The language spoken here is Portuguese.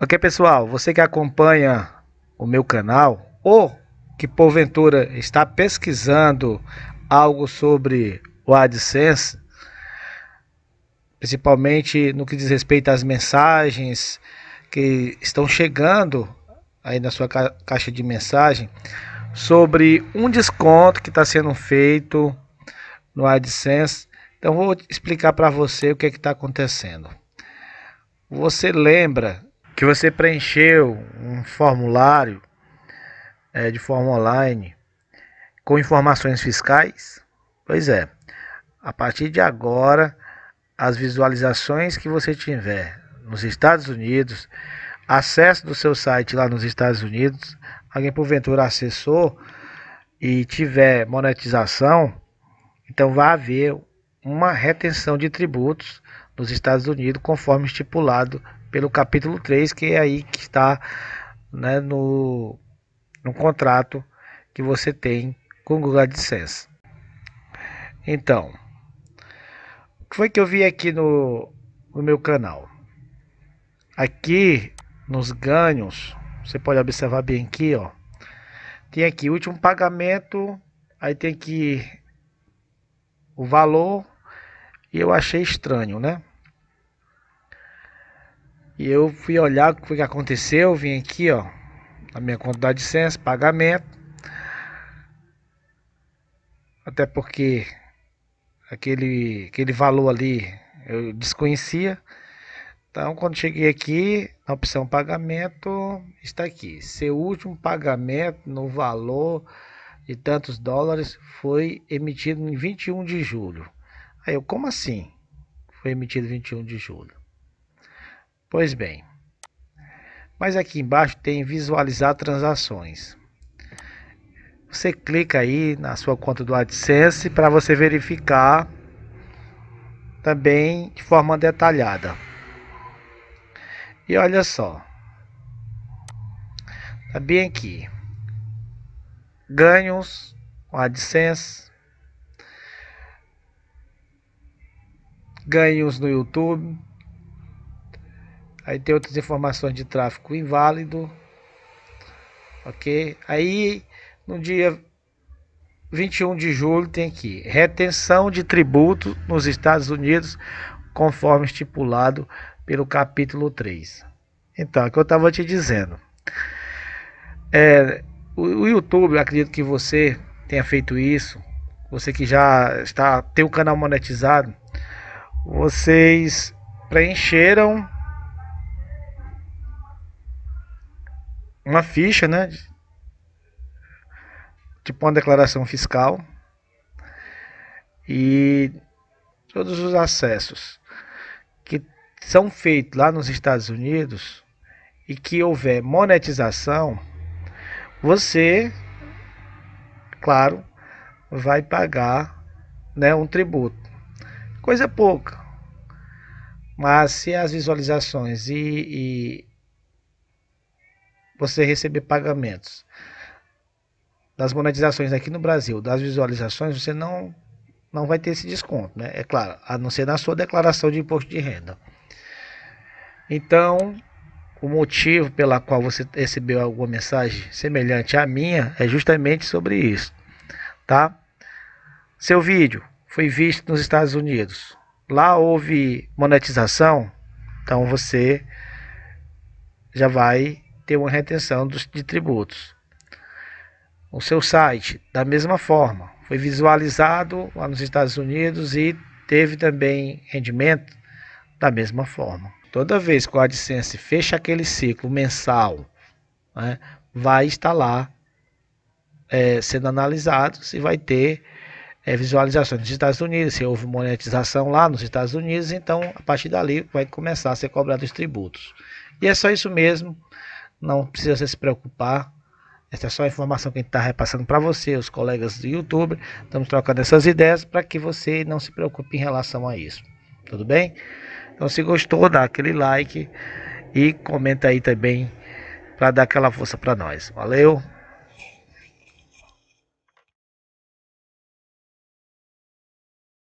Ok, pessoal, você que acompanha o meu canal ou que porventura está pesquisando algo sobre o AdSense, principalmente no que diz respeito às mensagens que estão chegando aí na sua caixa de mensagem sobre um desconto que está sendo feito no AdSense. Então vou explicar para você o que é está acontecendo. Você lembra que você preencheu um formulário é, de forma online com informações fiscais? Pois é, a partir de agora, as visualizações que você tiver nos Estados Unidos, acesso do seu site lá nos Estados Unidos, alguém porventura acessou e tiver monetização, então vai haver uma retenção de tributos nos Estados Unidos, conforme estipulado pelo capítulo 3, que é aí que está né, no, no contrato que você tem com o Google AdSense. Então, o que foi que eu vi aqui no, no meu canal? Aqui nos ganhos, você pode observar bem aqui, ó. Tem aqui último pagamento, aí tem aqui o valor, e eu achei estranho, né? E eu fui olhar o que foi que aconteceu, vim aqui, ó, na minha conta de licença, pagamento. Até porque aquele, aquele valor ali eu desconhecia. Então, quando cheguei aqui, na opção pagamento, está aqui. Seu último pagamento no valor de tantos dólares foi emitido em 21 de julho. Aí eu, como assim? Foi emitido 21 de julho. Pois bem. Mas aqui embaixo tem visualizar transações. Você clica aí na sua conta do AdSense para você verificar também de forma detalhada. E olha só. Tá bem aqui. Ganhos, AdSense. Ganhos no YouTube Aí tem outras informações de tráfego inválido. Ok? Aí no dia 21 de julho tem aqui retenção de tributo nos Estados Unidos, conforme estipulado pelo capítulo 3. Então, é o que eu estava te dizendo. É, o, o YouTube, acredito que você tenha feito isso. Você que já está tem o canal monetizado, vocês preencheram uma ficha, né? Tipo uma declaração fiscal e todos os acessos que são feitos lá nos Estados Unidos e que houver monetização, você, claro, vai pagar né, um tributo. Coisa pouca. Mas se as visualizações e, e você receber pagamentos das monetizações aqui no Brasil, das visualizações, você não, não vai ter esse desconto, né? É claro, a não ser na sua declaração de imposto de renda. Então, o motivo pela qual você recebeu alguma mensagem semelhante à minha é justamente sobre isso, tá? Seu vídeo foi visto nos Estados Unidos. Lá houve monetização, então você já vai ter uma retenção dos, de tributos. O seu site, da mesma forma, foi visualizado lá nos Estados Unidos e teve também rendimento da mesma forma. Toda vez que o AdSense fecha aquele ciclo mensal, né, vai estar lá é, sendo analisado se vai ter é, visualizações nos Estados Unidos, se houve monetização lá nos Estados Unidos, então a partir dali vai começar a ser cobrado os tributos. E é só isso mesmo. Não precisa você se preocupar. Essa é só a informação que a gente está repassando para você, os colegas do YouTube. Estamos trocando essas ideias para que você não se preocupe em relação a isso. Tudo bem? Então, se gostou, dá aquele like e comenta aí também para dar aquela força para nós. Valeu!